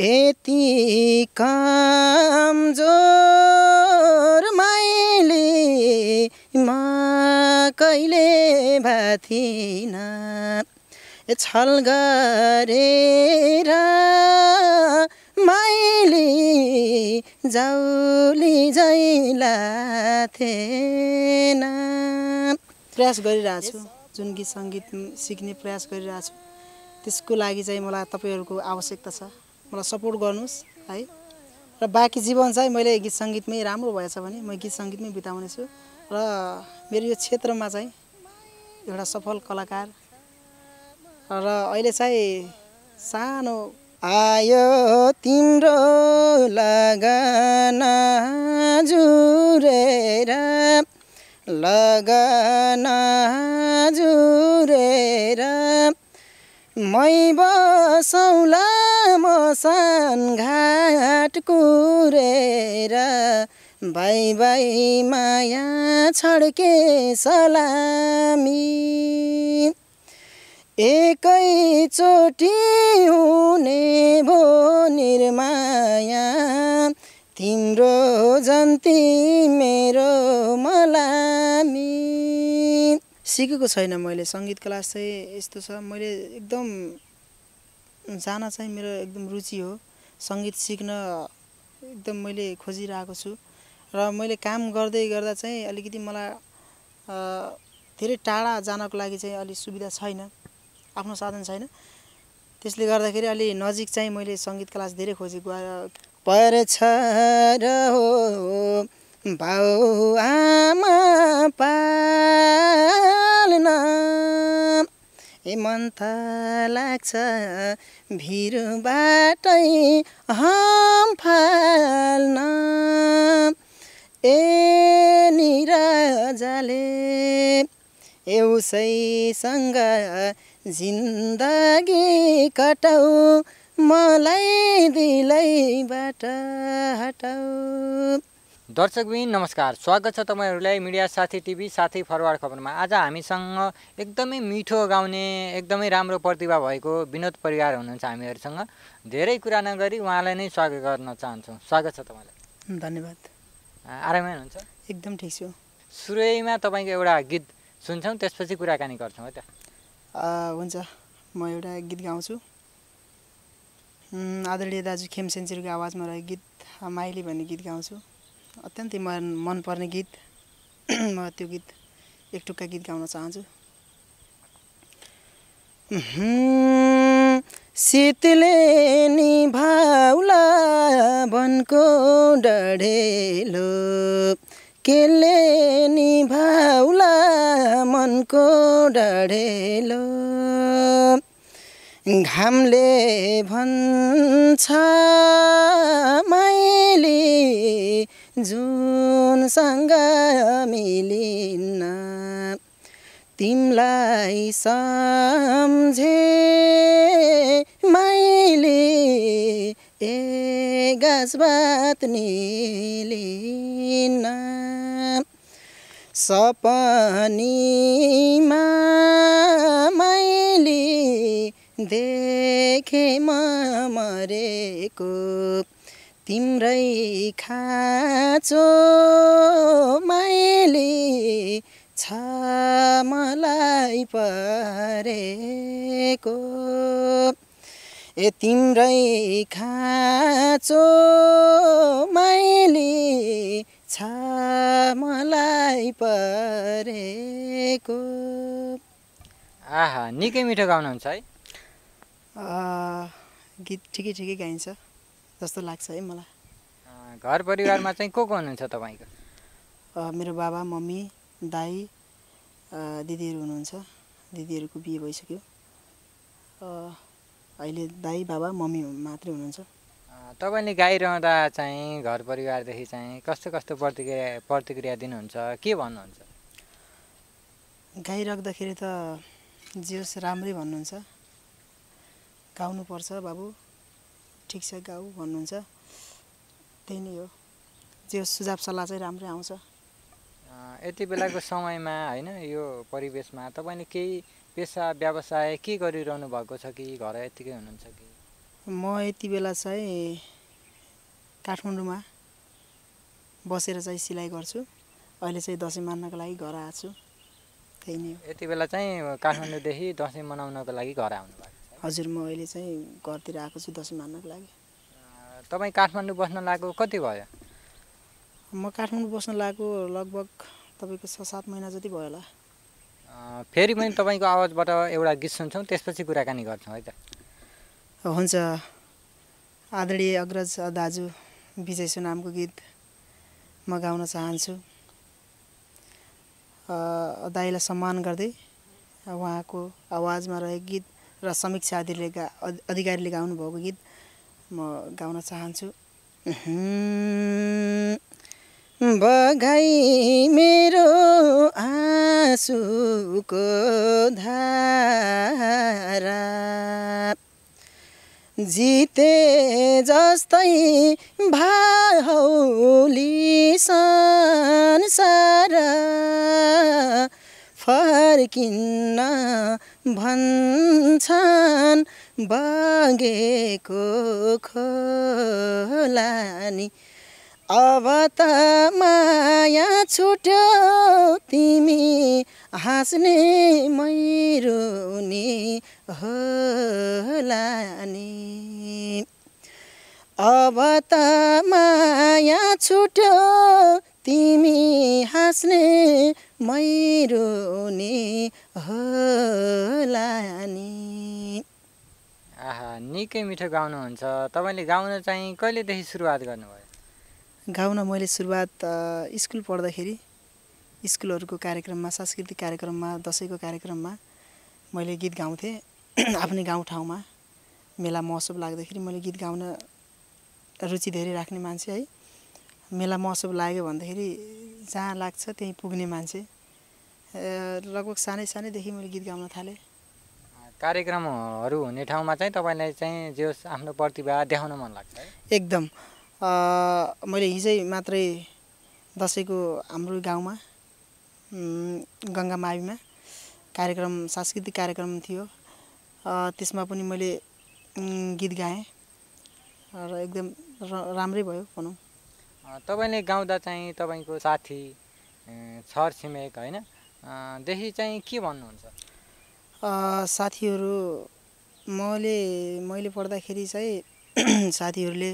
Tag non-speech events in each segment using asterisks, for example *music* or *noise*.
यति कमजोर मैले म कहिले भाथिन छल गरेर मैले जाउली जैला थिएन प्रयास गरिरहेको छु जुन गीत सङ्गीत सिक्ने प्रयास गरिरहेको छु त्यसको लागि चाहिँ मलाई तपाईँहरूको आवश्यकता छ मलाई सपोर्ट गर्नुहोस् है र बाँकी जीवन चाहिँ मैले गीत सङ्गीतमै राम्रो भएछ भने म गीत सङ्गीतमै बिताउने छु र मेरो यो क्षेत्रमा चाहिँ एउटा सफल कलाकार र अहिले चाहिँ सानो आयो तिम्रो लगन जुरेर लगन जुरेर मै बसौला मसान घाट कुरेर भाइ भाइ माया छड्के सलामी एकैचोटि हुने भो निर्माया तिम्रो जन्ती मेरो मलामी सिकेको छैन मैले सङ्गीत क्लास चाहिँ यस्तो छ मैले एकदम जान चाहिँ मेरो एकदम रुचि हो सङ्गीत सिक्न एकदम मैले खोजिरहेको छु र मैले काम गर्दै गर्दा चाहिँ अलिकति मलाई धेरै टाढा जानको लागि चाहिँ अलिक सुविधा छैन आफ्नो साधन छैन त्यसले गर्दाखेरि अलि नजिक चाहिँ मैले सङ्गीत क्लास धेरै खोजेको भएर छ र हो बाउ आमा पाल्न ए मन त लाग्छ भिरबाटै हम फाल्न ए निराजाले ए उसैसँग जिन्दगी कटाउ मलाई दिलैबाट हटाऊ दर्शकबिन नमस्कार स्वागत छ तपाईँहरूलाई मिडिया साथी टिभी साथी फरवार्ड खबरमा आज हामीसँग एकदमै मिठो गाउने एकदमै राम्रो प्रतिभा भएको विनोद परिवार हुनुहुन्छ हामीहरूसँग धेरै कुरा नगरी उहाँलाई नै स्वागत गर्न चाहन्छौँ स्वागत छ तपाईँलाई धन्यवाद आरामै हुनुहुन्छ एकदम ठिक छु सुरुमा तपाईँको एउटा गीत सुन्छौँ त्यसपछि कुराकानी गर्छौँ है त हुन्छ म एउटा गीत गाउँछु आदरणीय दाजु खेमसेन्चुरीको आवाजमा रहेको गीत माइली भन्ने गीत गाउँछु अत्यन्तै मन मनपर्ने गीत *clears throat* म त्यो गीत एक टुक्का गीत गाउन चाहन्छु शीतले नि भाउला वनको डढेलो केले नि भाउला मनको डढेलो घामले भन्छ मैली जुनसँग मिलिन्न तिमलाई सम्झे मैले ए गाजबात निलिन्न सपनीमा मैले देखे म मरेको तिम्रै खाँचो मैले छ मलाई परेको ए तिम्रै खाँचो मैले छ मलाई परेको आहा निकै मिठो गाउनुहुन्छ है गीत ठिकै ठिकै गाइन्छ जस्तो लाग्छ है मलाई घर परिवारमा चाहिँ को को हुनुहुन्छ तपाईँको मेरो बाबा मम्मी दाई दिदीहरू हुनुहुन्छ दिदीहरूको बिहे भइसक्यो अहिले दाई बाबा मम्मी मात्रै हुनुहुन्छ तपाईँले गाइरहँदा चाहिँ घर परिवारदेखि चाहिँ कस्तो कस्तो प्रतिक्रिया प्रतिक्रिया दिनुहुन्छ के भन्नुहुन्छ गाइराख्दाखेरि त जे होस् राम्रै भन्नुहुन्छ गाउनुपर्छ बाबु ठिक छ गाउ भन्नुहुन्छ त्यही नै हो जे सुझाव सल्लाह चाहिँ राम्रै आउँछ यति बेलाको समयमा होइन यो परिवेशमा तपाईँले केही पेसा व्यवसाय के गरिरहनु भएको छ कि घर यतिकै हुनुहुन्छ कि म यति बेला चाहिँ काठमाडौँमा बसेर चाहिँ सिलाइ गर्छु अहिले चाहिँ दसैँ मान्नको लागि घर आएको छु त्यही नै हो यति बेला चाहिँ काठमाडौँदेखि दसैँ मनाउनको लागि घर आउनु हजुर म अहिले चाहिँ घरतिर आएको छु दसैँ मान्नको लागि तपाईँ काठमाडौँ बस्न लागेको कति भयो म काठमाडौँ बस्न लागेको लगभग तपाईँको छ सात महिना जति भयो होला फेरि पनि तपाईँको आवाजबाट एउटा गीत सुन्छौँ त्यसपछि कुराकानी गर्छौँ है त हुन्छ आदरणीय अग्रज दाजु विजय सुनामको गीत म गाउन चाहन्छु दाईलाई सम्मान गर्दै उहाँको आवाजमा रहेको गीत र समीक्षा अधिले गा अधिकारीले गाउनुभएको गीत म गाउन चाहन्छु बगाई मेरो आँसुको धारा जिते जस्तै भाहौली संसार फर्किन्न भन्छन् बगेको खोलानी अब त माया छुट्यो तिमी हाँस्ने मैरुनी होलानी नि अब त माया छुट्यो तिमी हाँस्ने मै होला नि आहा निकै मिठो गाउनुहुन्छ तपाईँले गाउन चाहिँ कहिलेदेखि सुरुवात गर्नुभयो गाउन मैले सुरुवात स्कुल पढ्दाखेरि स्कुलहरूको कार्यक्रममा सांस्कृतिक कार्यक्रममा दसैँको कार्यक्रममा मैले गीत गाउँथेँ *clears throat* आफ्नै गाउँठाउँमा मेला महोत्सव लाग्दाखेरि मैले गीत गाउन रुचि धेरै राख्ने मान्छे है मेला महोत्सव लाग्यो भन्दाखेरि जहाँ लाग्छ त्यहीँ पुग्ने मान्छे लगभग सानै सानैदेखि मैले गीत गाउन थालेँ कार्यक्रमहरू हुने ठाउँमा चाहिँ तपाईँलाई चाहिँ जे आफ्नो प्रतिभा देखाउन मन लाग्छ एकदम मैले हिजै मात्रै दसैँको हाम्रो गाउँमा गङ्गा माविमा कार्यक्रम सांस्कृतिक कार्यक्रम थियो त्यसमा पनि मैले गीत गाएँ र एकदम राम्रै भयो भनौँ तपाईँले गाउँदा चाहिँ तपाईँको साथी छर छरछिमेक होइन देखि चाहिँ के भन्नुहुन्छ साथीहरू मैले मैले पढ्दाखेरि चाहिँ *clears throat* साथीहरूले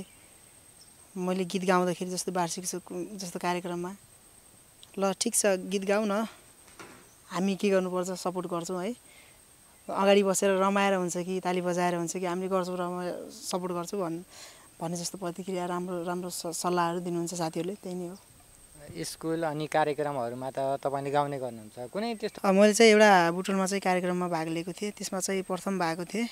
मैले गीत गाउँदाखेरि जस्तो वार्षिक जस्तो कार्यक्रममा ल ठिक छ गीत गाउँ न हामी के गर्नुपर्छ सपोर्ट गर्छौँ है अगाडि बसेर रमाएर हुन्छ कि ताली बजाएर हुन्छ कि हामीले गर्छौँ रमा सपोर्ट गर्छौँ भन्नु भने जस्तो प्रतिक्रिया राम्रो राम्रो सल्लाहहरू दिनुहुन्छ साथीहरूले त्यही नै हो स्कुल अनि कार्यक्रमहरूमा त तपाईँले गाउने गर्नुहुन्छ कुनै त्यस्तो मैले चाहिँ एउटा बुटोलमा चाहिँ कार्यक्रममा भाग लिएको थिएँ त्यसमा चाहिँ प्रथम भएको थिएँ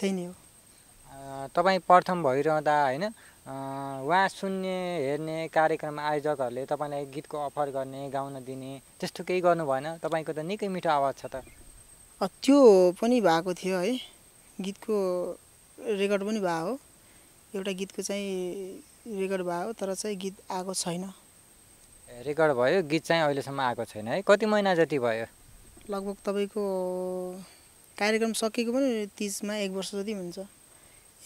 त्यही नै हो तपाईँ प्रथम भइरहँदा होइन उहाँ सुन्ने हेर्ने कार्यक्रम आयोजकहरूले तपाईँलाई गीतको अफर गर्ने गाउन दिने त्यस्तो केही गर्नु भएन तपाईँको त निकै मिठो आवाज छ त त्यो पनि भएको थियो है गीतको रेकर्ड पनि भएको एउटा गीतको चाहिँ रेकर्ड भयो तर चाहिँ गीत आएको छैन रेकर्ड भयो गीत चाहिँ अहिलेसम्म आएको छैन है कति महिना जति भयो लगभग तपाईँको कार्यक्रम सकेको पनि तिजमा एक वर्ष जति हुन्छ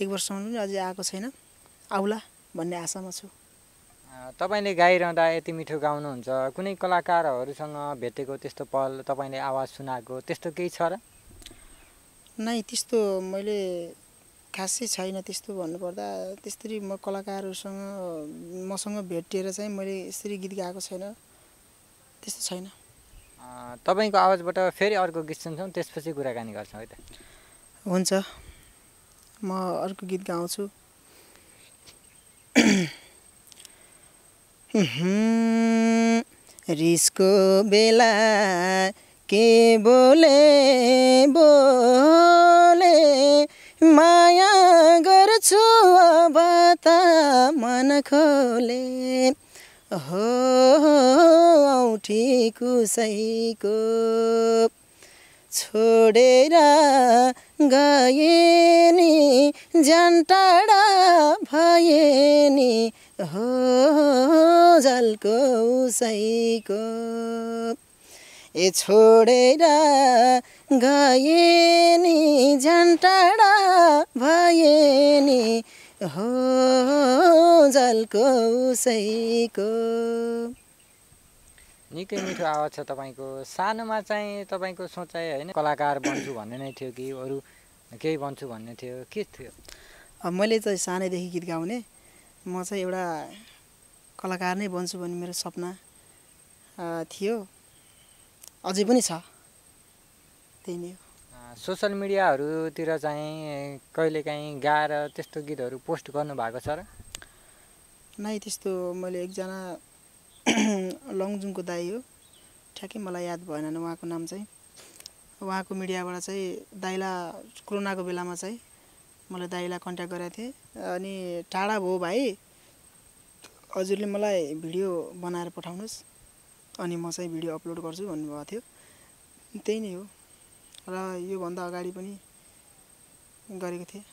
एक वर्षसम्म पनि अझै आएको छैन आउला भन्ने आशामा छु तपाईँले गाइरहँदा यति मिठो गाउनुहुन्छ कुनै कलाकारहरूसँग भेटेको त्यस्तो पल तपाईँले आवाज सुनाएको त्यस्तो केही छ र नै त्यस्तो मैले खासै छैन त्यस्तो भन्नुपर्दा त्यस्तरी म कलाकारहरूसँग मसँग भेटिएर चाहिँ मैले यसरी गीत गाएको छैन त्यस्तो छैन तपाईँको आवाजबाट फेरि अर्को गीत सुन्छौँ त्यसपछि कुराकानी गर्छौँ है त हुन्छ म अर्को गीत गाउँछु रिसको बेला के बोले बोले माया गर्छु अब त मन खोले हो औठी कुसैको छोडेर गए नि ज्यान टाढा भए नि हो जलको उसैको ए छोडेर गए नि झन् भए नि हो जलको उसैको निकै मिठो आवाज छ तपाईँको सानोमा चाहिँ तपाईँको सोचाइ होइन कलाकार बन्छु भन्ने नै थियो कि अरू केही बन्छु भन्ने थियो के थियो अब मैले चाहिँ सानैदेखि गीत गाउने म चाहिँ एउटा कलाकार नै बन्छु भन्ने मेरो सपना थियो अझै पनि छ त्यही नै हो सोसियल मिडियाहरूतिर चाहिँ कहिलेकाहीँ गाएर त्यस्तो गीतहरू पोस्ट गर्नुभएको छ र नै त्यस्तो मैले एकजना *clears throat* लङजुङको दाई हो ठ्याक्कै मलाई याद भएन उहाँको नाम चाहिँ उहाँको मिडियाबाट चाहिँ दाइला कोरोनाको बेलामा चाहिँ मलाई दाइलाई कन्ट्याक्ट गरेको थिएँ अनि टाढा भयो भाइ हजुरले मलाई भिडियो बनाएर पठाउनुहोस् अनि म चाहिँ भिडियो अपलोड गर्छु भन्नुभएको थियो त्यही नै हो र योभन्दा अगाडि पनि गरेको थिएँ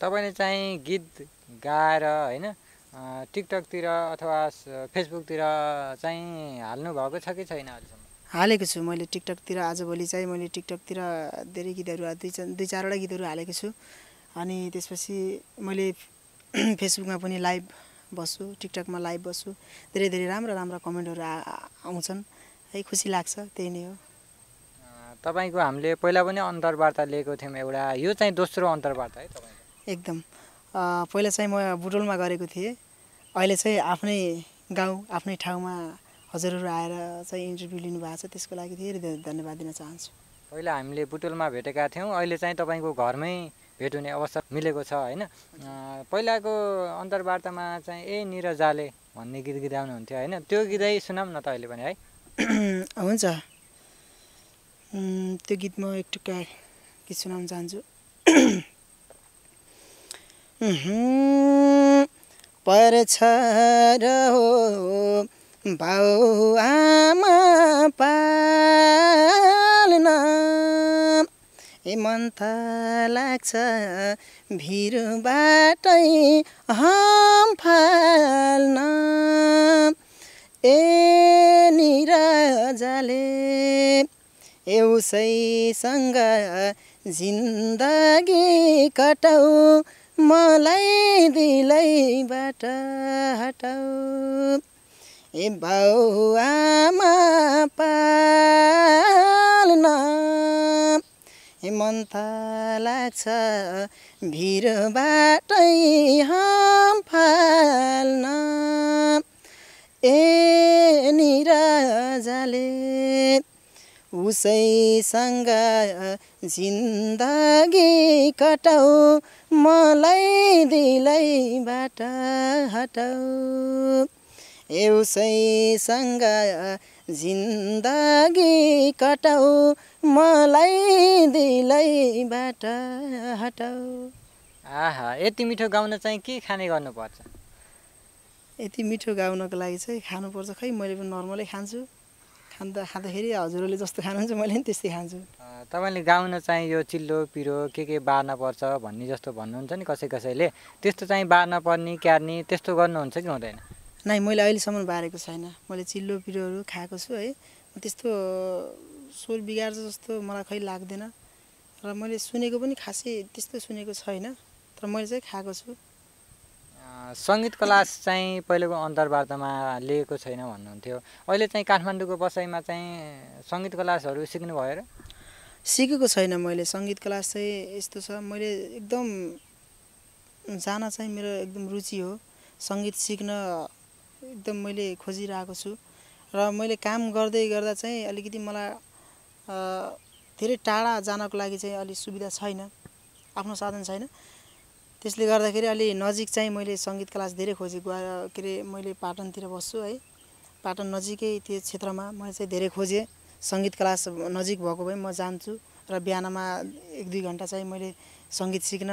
तपाईँले चाहिँ गीत गाएर होइन टिकटकतिर अथवा फेसबुकतिर चाहिँ हाल्नुभएको छ कि छैन अहिलेसम्म हालेको छु मैले टिकटकतिर आजभोलि चाहिँ मैले टिकटकतिर धेरै गीतहरू दुई चार दुई चारवटा गीतहरू हालेको छु अनि त्यसपछि मैले *clears throat* फेसबुकमा पनि लाइभ बस्छु टिकटकमा लाइभ बस्छु धेरै धेरै राम्रो राम्रो कमेन्टहरू आउँछन् है खुसी लाग्छ त्यही नै हो तपाईँको हामीले पहिला पनि अन्तर्वार्ता लिएको थियौँ एउटा यो चाहिँ दोस्रो अन्तर्वार्ता है एकदम पहिला चाहिँ म बुटोलमा गरेको थिएँ अहिले चाहिँ आफ्नै गाउँ आफ्नै ठाउँमा हजुरहरू आएर चाहिँ इन्टरभ्यू लिनुभएको छ त्यसको लागि धेरै धेरै धन्यवाद दिन चाहन्छु पहिला हामीले बुटोलमा भेटेका थियौँ अहिले चाहिँ तपाईँको घरमै भेट हुने अवसर मिलेको छ होइन पहिलाको अन्तर्वार्तामा चाहिँ ए निरजाले भन्ने गीत गाउनुहुन्थ्यो होइन त्यो गीतै सुनाऊ न त अहिले पनि है *clears throat* हुन्छ त्यो गीत म एक टुक्का गीत सुनाउन चाहन्छु *clears throat* पर्छ र हो बाउ आमा पालना मन त लाग्छ भिरबाटै हम फाल्न ए ए एउसैसँग जिन्दगी कटाउ मलाई दिलैबाट हटाउ ए बाउ आमा पाल्न लाग्छ भिरबाटै हाम फाल्न ए निराजाले उसैसँग जिन्दगी कटाउ मलाई दिलैबाट हटाऊ एउसैसँग जिन्दगी कटाउ मलाई दिलैबाट हटाउ आहा यति मिठो गाउन चाहिँ के खाने गर्नुपर्छ यति मिठो गाउनको लागि चाहिँ खानुपर्छ खै मैले पनि नर्मलै खान्छु खाँदा खाँदाखेरि हजुरहरूले जस्तो खानुहुन्छ मैले पनि त्यस्तै खान्छु तपाईँले गाउन चाहिँ यो चिल्लो पिरो के के बार्न पर्छ भन्ने जस्तो भन्नुहुन्छ नि कसै कसैले त्यस्तो चाहिँ बार्न पर्ने क्यार्ने त्यस्तो गर्नुहुन्छ कि हुँदैन नै मैले अहिलेसम्म बारेको छैन मैले चिल्लो पिरोहरू खाएको छु है त्यस्तो स्वर बिगार्छ जस्तो मलाई खै लाग्दैन र मैले सुनेको पनि खासै त्यस्तो सुनेको छैन तर मैले चाहिँ खाएको छु सङ्गीत क्लास चाहिँ पहिलेको अन्तर्वार्तामा लिएको छैन भन्नुहुन्थ्यो अहिले चाहिँ काठमाडौँको बसाइमा चाहिँ सङ्गीत क्लासहरू भयो र सिकेको छैन मैले सङ्गीत क्लास चाहिँ यस्तो छ मैले एकदम जान चाहिँ मेरो एकदम रुचि हो सङ्गीत सिक्न एकदम मैले खोजिरहेको छु र मैले काम गर्दै गर्दा चाहिँ अलिकति मलाई धेरै टाढा जानको लागि चाहिँ अलिक सुविधा छैन आफ्नो साधन छैन त्यसले गर्दाखेरि अलि नजिक चाहिँ मैले सङ्गीत क्लास धेरै गएर के अरे मैले पाटनतिर बस्छु है पाटन नजिकै त्यो क्षेत्रमा मैले चाहिँ धेरै खोजेँ सङ्गीत क्लास नजिक भएको भए म जान्छु र बिहानमा एक दुई घन्टा चाहिँ मैले सङ्गीत सिक्न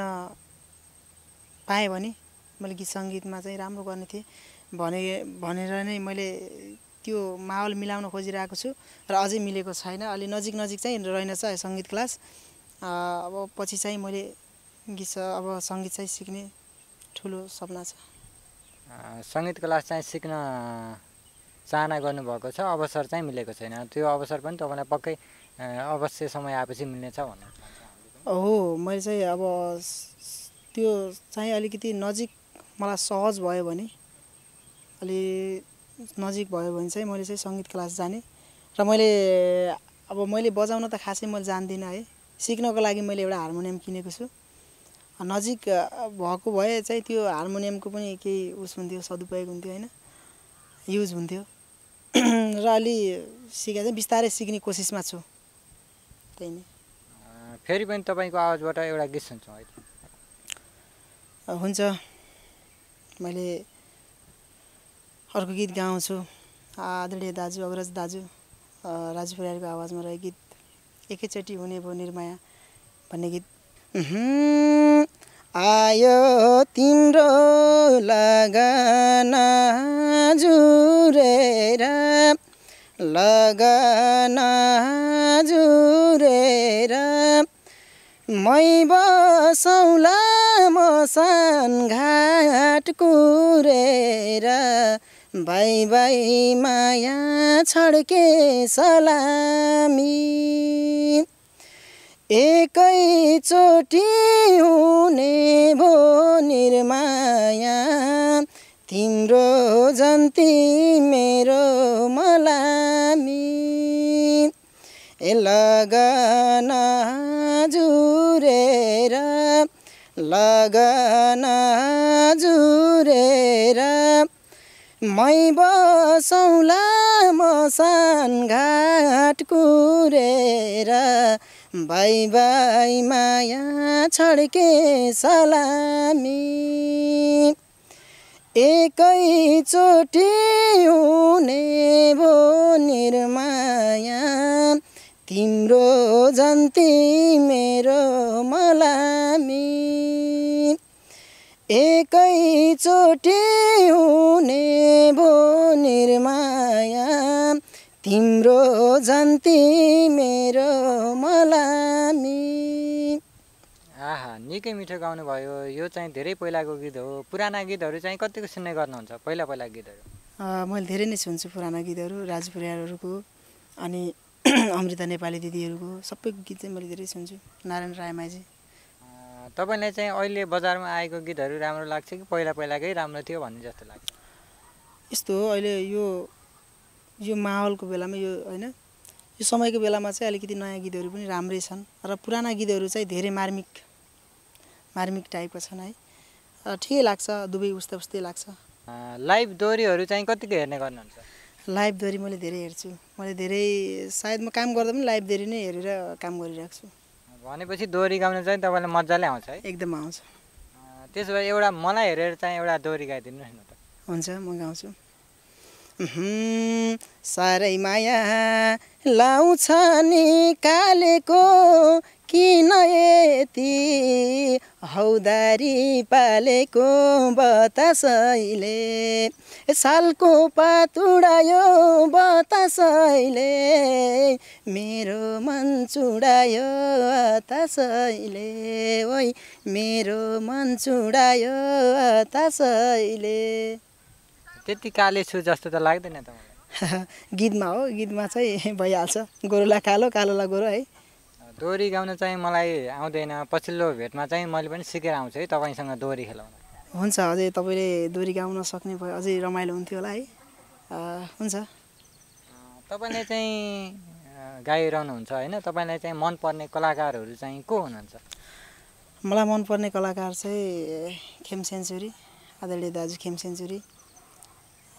पाएँ भने मैले गीत सङ्गीतमा चाहिँ राम्रो गर्ने थिएँ भने भनेर नै मैले त्यो माहौल मिलाउन खोजिरहेको छु र अझै मिलेको छैन अलि नजिक नजिक चाहिँ रहेनछ सङ्गीत क्लास अब पछि चाहिँ मैले गीत अब सङ्गीत चाहिँ सिक्ने ठुलो सपना छ सङ्गीत क्लास चाहिँ सिक्न चाहना गर्नुभएको छ अवसर चाहिँ मिलेको छैन त्यो अवसर पनि तपाईँलाई पक्कै अवश्य समय आएपछि मिल्नेछ भन्नु हो मैले चाहिँ अब त्यो चाहिँ अलिकति नजिक मलाई सहज भयो भने अलि नजिक भयो भने चाहिँ मैले चाहिँ सङ्गीत क्लास जाने र मैले अब मैले बजाउन त खासै म जान्दिनँ है सिक्नको लागि मैले एउटा हार्मोनियम किनेको छु नजिक भएको भए चाहिँ त्यो हार्मोनियमको पनि केही उस हुन्थ्यो सदुपयोग हुन्थ्यो होइन युज हुन्थ्यो *clears throat* र अलि सिके चाहिँ बिस्तारै सिक्ने कोसिसमा छु त्यही नै फेरि पनि तपाईँको आवाजबाट एउटा गीत सुन्छौँ हुन्छ मैले अर्को गीत गाउँछु आदरणीय दाजु अग्रज दाजु राजु पुरारीको आवाजमा रहेको गीत एकैचोटि हुने भयो निर्माया भन्ने गीत आयो तिम्रो लगन जुरेर लगन जुरेर मै बसौला मसान घाट कुरेर भाइ भाइ माया छड्के सलामी एकैचोटि हुने भो निर्माया तिम्रो जन्ती मेरो मलामी ए लगन जुरेर लगन जुरेर मै म सान घाट कुरेर भाइ भाइ माया छड्के सलामी एकैचोटि हुने भो निर्माया तिम्रो जन्ती मेरो मलामी एकैचोटि हुने भो निर्माया तिम्रो जन्ती मेरो मलामी आहा निकै मिठो गाउनु भयो यो चाहिँ धेरै पहिलाको गीत हो पुराना गीतहरू चाहिँ कतिको सुन्ने गर्नुहुन्छ पहिला पहिला गीतहरू मैले धेरै नै सुन्छु पुराना गीतहरू राजु अनि *clears throat* अमृता नेपाली दिदीहरूको सबै गीत चाहिँ मैले धेरै सुन्छु नारायण रायमाझी तपाईँलाई चाहिँ अहिले बजारमा आएको गीतहरू राम्रो लाग्छ कि पहिला पहिलाकै राम्रो थियो भन्ने जस्तो लाग्छ यस्तो हो अहिले यो यो माहौलको बेलामा यो होइन यो समयको बेलामा चाहिँ अलिकति नयाँ गीतहरू पनि राम्रै छन् र पुराना गीतहरू चाहिँ धेरै मार्मिक मार्मिक टाइपको छन् है ठिकै लाग्छ दुवै उस्तै उस्तै लाग्छ लाइभ डोरीहरू चाहिँ कतिको हेर्ने गर्नुहुन्छ लाइभ डोरी मैले धेरै हेर्छु मैले धेरै सायद म काम गर्दा पनि लाइभ दोहोरी नै हेरेर काम गरिरहेको छु भनेपछि दोहोरी गाउनु चाहिँ तपाईँलाई मजाले आउँछ है एकदम आउँछ त्यसो भए एउटा मलाई हेरेर चाहिँ एउटा दोहोरी गाइदिनुहोस् न त हुन्छ म गाउँछु साह्रै माया लाउँछ नि कालेको किन यति हौदारी पालेको बतासैले सालको पात उडायो बतासैले मेरो मन चुडायो हतासैले ओइ मेरो मन चुडायो हतासैले त्यति काले छु जस्तो त लाग्दैन त *laughs* गीतमा हो गीतमा चाहिँ भइहाल्छ गोरुलाई कालो कालोलाई गोरु है दोरी गाउन चाहिँ मलाई आउँदैन पछिल्लो भेटमा चाहिँ मैले पनि सिकेर आउँछु है तपाईँसँग दोरी खेलाउन हुन्छ अझै तपाईँले दोरी गाउन सक्ने भयो अझै रमाइलो हुन्थ्यो होला है हुन्छ तपाईँले चाहिँ गाइरहनुहुन्छ होइन तपाईँलाई चाहिँ मनपर्ने कलाकारहरू चाहिँ को हुनुहुन्छ मलाई मनपर्ने कलाकार चाहिँ खेम सेन्चुरी आदरणीय दाजु खेम सेन्चुरी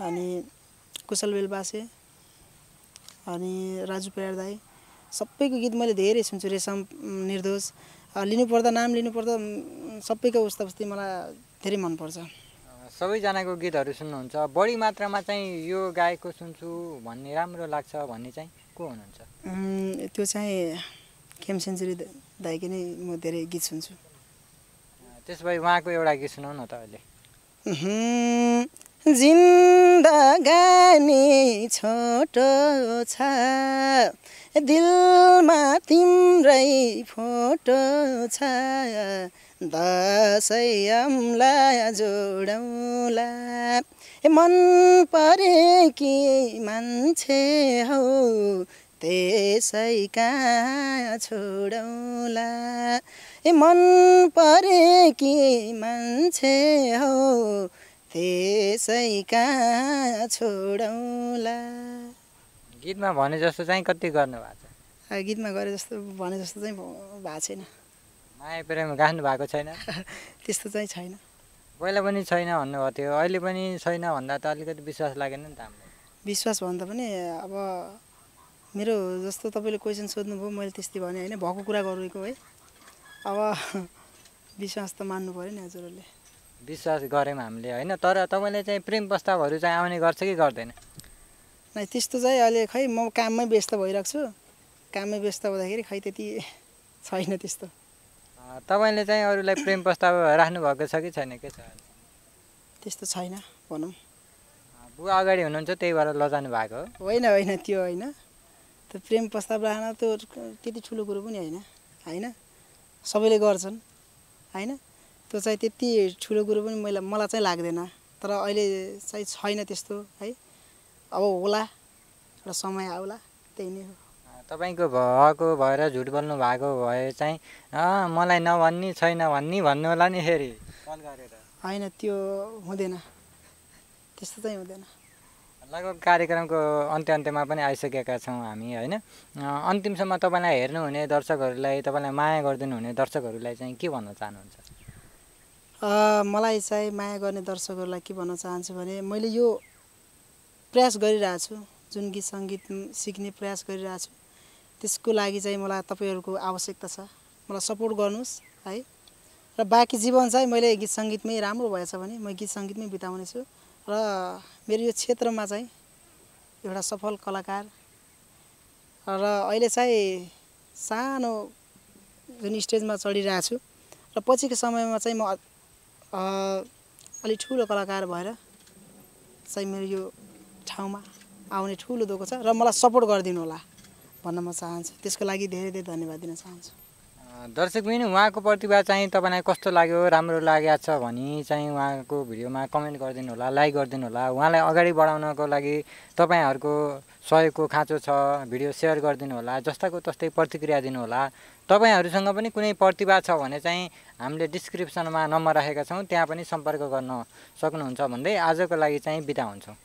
अनि कुशल बेलबासे अनि राजु प्रयार दाई सबैको गीत मैले धेरै सुन्छु रेशम निर्दोष लिनुपर्दा नाम लिनुपर्दा सबैको उस्ता उस्तै मलाई धेरै मनपर्छ सबैजनाको गीतहरू सुन्नुहुन्छ बढी मात्रामा चाहिँ यो गाएको सुन्छु भन्ने राम्रो लाग्छ भन्ने चाहिँ को हुनुहुन्छ त्यो चाहिँ खेम सेन्चुरी दाइको नै म धेरै गीत सुन्छु त्यसो भए उहाँको एउटा गीत सुनाउनु न त अहिले जिन्दगानी छोटो छ दिलमा तिम्रै फोटो छ अम्ला जोडौँला मन परे कि मान्छे हौ त्यसै कहाँ छोडौँला ए मन परे कि मान्छे हौ त्यसै छोडौँला गीतमा भने जस्तो चाहिँ कति गर्नु भएको छ गीतमा गरे जस्तो भने जस्तो चाहिँ भएको छैन माया प्रेम गाउनु भएको छैन *laughs* त्यस्तो चाहिँ छैन पहिला पनि छैन भन्नुभएको थियो अहिले पनि छैन भन्दा त अलिकति विश्वास लागेन नि त हाम्रो विश्वास भन्दा पनि अब मेरो जस्तो तपाईँले क्वेसन सोध्नुभयो मैले त्यस्तै भने होइन भएको कुरा गरेको है अब *laughs* विश्वास त मान्नु पऱ्यो नि हजुरहरूले विश्वास गऱ्यौँ हामीले होइन तर तपाईँले चाहिँ प्रेम प्रस्तावहरू चाहिँ आउने गर्छ कि गर्दैन नै त्यस्तो चाहिँ अहिले खै म काममै व्यस्त भइरहेको छु काममै व्यस्त हुँदाखेरि खै त्यति छैन त्यस्तो तपाईँले चाहिँ अरूलाई प्रेम प्रस्ताव राख्नुभएको छ कि छैन के छ त्यस्तो छैन भनौँ बुवा अगाडि हुनुहुन्छ त्यही भएर लजानु भएको हो होइन होइन त्यो होइन त्यो प्रेम प्रस्ताव राख्न त्यो त्यति ठुलो कुरो पनि होइन होइन सबैले गर्छन् होइन त्यो चाहिँ त्यति ठुलो कुरो पनि मैले मलाई चाहिँ लाग्दैन तर अहिले चाहिँ छैन त्यस्तो है अब होला र समय आउला त्यही नै हो तपाईँको भएको भएर झुट बोल्नु भएको भए चाहिँ मलाई नभन्ने छैन भन्ने भन्नु होला नि फेरि होइन त्यो हुँदैन त्यस्तो चाहिँ हुँदैन लगभग कार्यक्रमको अन्त्य अन्त्यमा पनि आइसकेका छौँ हामी होइन अन्तिमसम्म तपाईँलाई हेर्नुहुने दर्शकहरूलाई तपाईँलाई माया हुने दर्शकहरूलाई चाहिँ के भन्न चाहनुहुन्छ मलाई चाहिँ माया गर्ने दर्शकहरूलाई के भन्न चाहन्छु भने मैले यो प्रयास गरिरहेछु जुन गीत सङ्गीत सिक्ने प्रयास गरिरहेछु त्यसको लागि चाहिँ मलाई तपाईँहरूको आवश्यकता छ मलाई सपोर्ट गर्नुहोस् है र बाँकी जीवन चाहिँ मैले गीत सङ्गीतमै राम्रो भएछ भने म गीत सङ्गीतमै बिताउनेछु र मेरो यो क्षेत्रमा चाहिँ एउटा सफल कलाकार र अहिले चाहिँ सानो जुन स्टेजमा चढिरहेको छु र पछिको समयमा चाहिँ म अलिक ठुलो कलाकार भएर चाहिँ मेरो यो ठाउँमा आउने ठुलो दुःख छ र मलाई सपोर्ट गरिदिनु होला भन्न म चाहन्छु त्यसको लागि धेरै धेरै धन्यवाद दिन चाहन्छु दर्शक बहिनी उहाँको प्रतिभा चाहिँ तपाईँलाई कस्तो लाग्यो राम्रो लागेको छ भने चाहिँ उहाँको भिडियोमा कमेन्ट गरिदिनु होला लाइक गरिदिनु होला उहाँलाई अगाडि बढाउनको लागि तपाईँहरूको सहयोगको खाँचो छ भिडियो सेयर गरिदिनु होला जस्ताको तस्तै प्रतिक्रिया दिनुहोला तपाईँहरूसँग पनि कुनै प्रतिभा छ भने चाहिँ हामीले डिस्क्रिप्सनमा नम्बर राखेका छौँ त्यहाँ पनि सम्पर्क गर्न सक्नुहुन्छ भन्दै आजको लागि चाहिँ बिदा हुन्छौँ